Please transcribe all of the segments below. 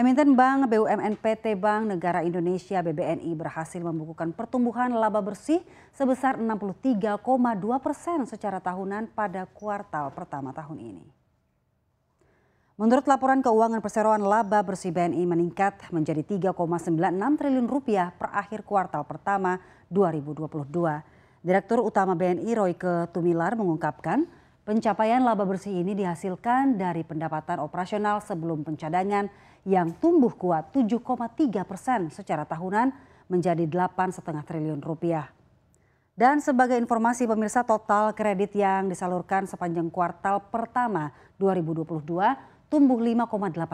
Emiten Bank BUMN PT Bank Negara Indonesia BBNI berhasil membukukan pertumbuhan laba bersih sebesar 63,2 persen secara tahunan pada kuartal pertama tahun ini. Menurut laporan keuangan perseroan laba bersih BNI meningkat menjadi 3,96 triliun rupiah per akhir kuartal pertama 2022. Direktur Utama BNI Royke Tumilar mengungkapkan Pencapaian laba bersih ini dihasilkan dari pendapatan operasional sebelum pencadangan yang tumbuh kuat 7,3 persen secara tahunan menjadi 8,5 triliun rupiah. Dan sebagai informasi pemirsa total kredit yang disalurkan sepanjang kuartal pertama 2022 tumbuh 5,8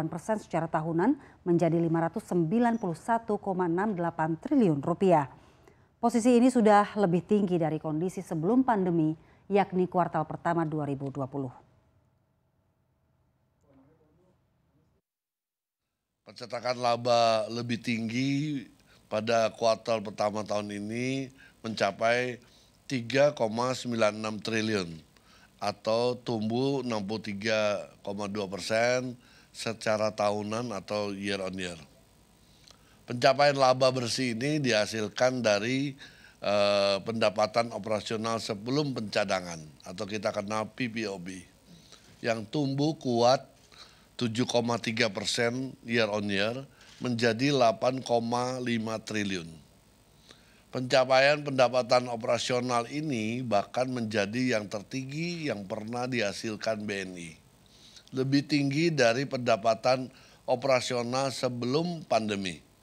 persen secara tahunan menjadi 591,68 triliun rupiah. Posisi ini sudah lebih tinggi dari kondisi sebelum pandemi yakni kuartal pertama 2020. Pencetakan laba lebih tinggi pada kuartal pertama tahun ini mencapai 3,96 triliun atau tumbuh 63,2 persen secara tahunan atau year on year. Pencapaian laba bersih ini dihasilkan dari Eh, pendapatan operasional sebelum pencadangan atau kita kenal PPOB yang tumbuh kuat 7,3 persen year on year menjadi 8,5 triliun. Pencapaian pendapatan operasional ini bahkan menjadi yang tertinggi yang pernah dihasilkan BNI. Lebih tinggi dari pendapatan operasional sebelum pandemi